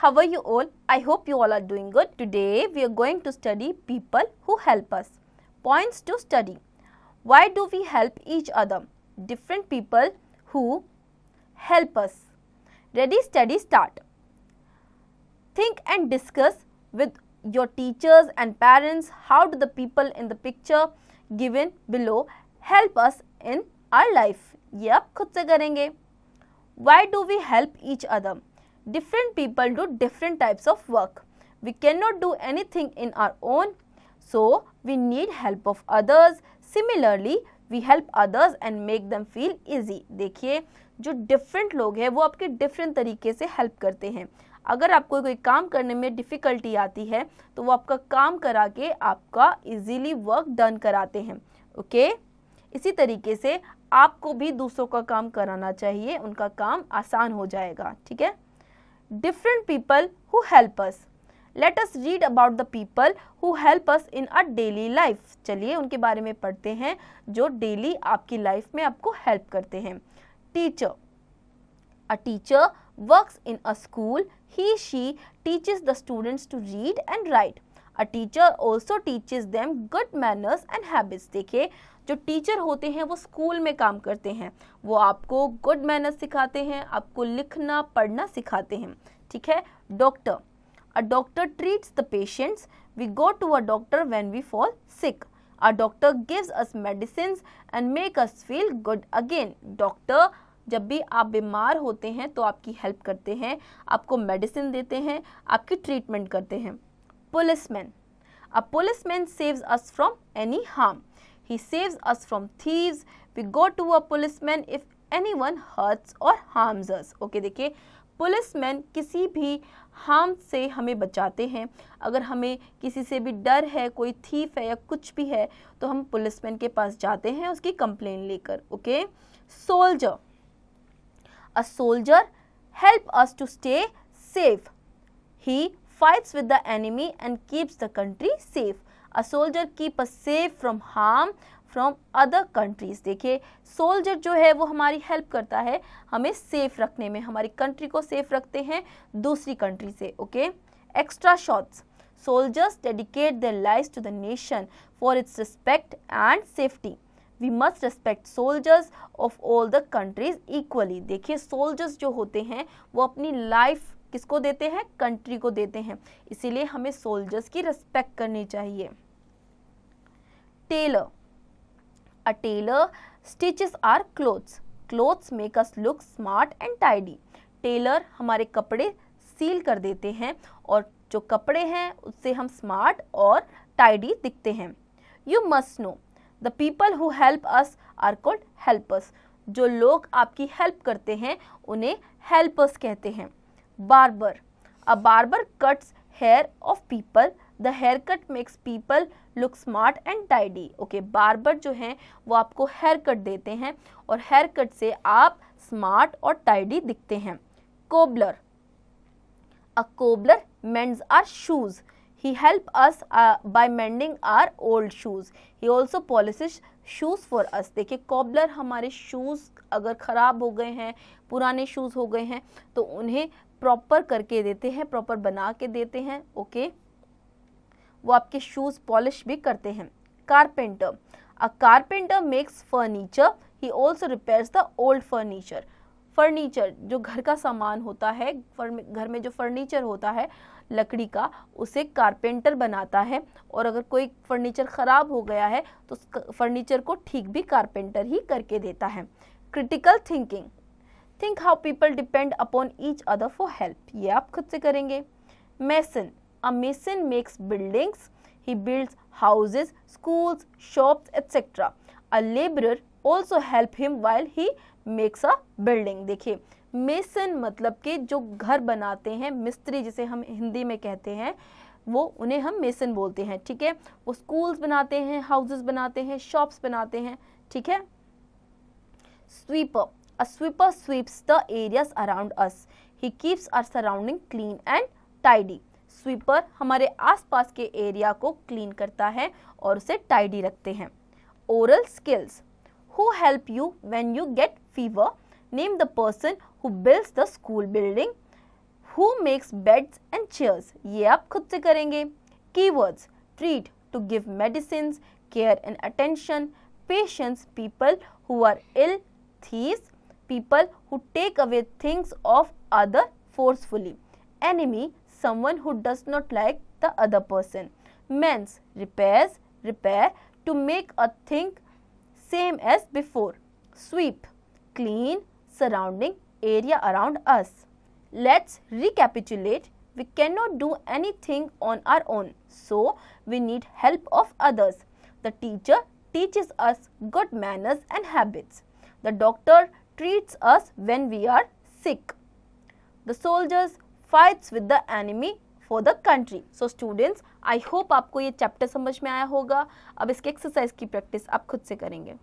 how are you all? I hope you all are doing good. Today we are going to study people who help us. Points to study. Why do we help each other? Different people who help us. Ready, Study start. Think and discuss with your teachers and parents how do the people in the picture given below help us in our life. Yep, khud se karenge. Why do we help each other? different people do different types of work. We cannot do anything in our own, so we need help of others. Similarly, we help others and make them feel easy dekhiye jo different log hai wo aapke different tarike se help karte hain अगर आपको कोई काम करने में difficulty आती है तो वो आपका काम करा के आपका इजीली वर्क डन कराते हैं ओके okay? इसी तरीके से आपको भी दूसरों का काम कराना चाहिए उनका काम आसान हो जाएगा ठीक है different people who help us. Let us read about the people who help us in a daily life चलिए उनके बारे में पढ़ते हैं जो डेली आपकी लाइफ में आपको हेल्प करते हैं teacher a teacher works in a school he she teaches the students to read and write a teacher also teaches them good manners and habits देखिए जो टीचर होते हैं वो स्कूल में काम करते हैं वो आपको गुड मैनर्स सिखाते हैं आपको लिखना पढ़ना सिखाते हैं ठीक है doctor a doctor treats the patients we go to a doctor when we fall sick a doctor gives us medicine and make us feel good again doctor जब भी आप बीमार होते हैं तो आपकी हेल्प करते हैं आपको मेडिसिन देते हैं आपकी ट्रीटमेंट करते हैं policeman a policeman saves us from any harm He saves us from thieves. We go to a policeman if anyone hurts or harms us. Okay, देखिए पुलिसमैन किसी भी हार्म से हमें बचाते हैं अगर हमें किसी से भी डर है कोई थीफ है या कुछ भी है तो हम पुलिसमैन के पास जाते हैं उसकी कंप्लेन लेकर okay soldier a soldier help us to stay safe. He fights with the enemy and keeps the country safe. A soldier keep a safe from harm from other countries देखिए soldier जो है वो हमारी help करता है हमें safe रखने में हमारी कंट्री को सेफ रखते हैं दूसरी कंट्री से okay extra shots soldiers dedicate the life to the nation for its respect and safety we must respect soldiers of all the countries equally देखिए सोल्जर्स जो होते हैं वो अपनी लाइफ किसको देते हैं कंट्री को देते हैं इसीलिए हमें सोल्जर्स की रिस्पेक्ट करनी चाहिए tailor a tailor stitches our clothes clothes make us look smart and tidy tailor हमारे कपड़े सील कर देते हैं और जो कपड़े हैं उससे हम स्मार्ट और टाइडी दिखते हैं you must know the people who help us are called helpers जो लोग आपकी हेल्प करते हैं उन्हें हेल्पर्स कहते हैं barber a barber cuts hair of people the hair cut makes people look smart and tidy okay barber जो हैं वो आपको हेयर कट देते हैं और हेयर कट से आप स्मार्ट और टाइडी दिखते हैं cobbler a cobbler mends our shoes He helps us uh, by mending our old shoes. He also polishes shoes for us देखिए कॉबलर हमारे शूज़ अगर ख़राब हो गए हैं पुराने शूज़ हो गए हैं तो उन्हें प्रॉपर करके देते हैं प्रॉपर बना के देते हैं ओके वो आपके शूज़ पॉलिश भी करते हैं carpenter a carpenter makes furniture he also repairs the old furniture furniture जो घर का सामान होता है घर में जो फर्नीचर होता है लकड़ी का उसे कारपेंटर बनाता है और अगर कोई फर्नीचर ख़राब हो गया है तो फर्नीचर को ठीक भी कारपेंटर ही करके देता है critical thinking think how people depend upon each other for help ये आप खुद से करेंगे mason a mason makes buildings he builds houses schools shops etcetera a labour also help him while he makes a building देखिए mason मतलब के जो घर बनाते हैं मिस्त्री जिसे हम हिंदी में कहते हैं वो उन्हें हम मेसन बोलते हैं ठीक है वो स्कूल्स बनाते हैं हाउसेस बनाते हैं शॉप्स बनाते हैं ठीक है sweeper a sweeper sweeps the areas around us he keeps our surrounding clean and tidy sweeper हमारे आसपास के एरिया को क्लीन करता है और उसे टाइडी रखते हैं oral skills who help you when you get fever name the person who builds the school building who makes beds and chairs ये आप खुद से करेंगे keywords treat to give medicines care and attention patients people who are ill thieves people who take away things of other forcefully enemy someone who does not like the other person mens repairs repair to make a thing same as before. Sweep, clean surrounding area around us. Let's recapitulate. We cannot do anything on our own. So, we need help of others. The teacher teaches us good manners and habits. The doctor treats us when we are sick. The soldiers fights with the enemy for the country so students I hope आपको ये chapter समझ में आया होगा अब इसके exercise की practice आप खुद से करेंगे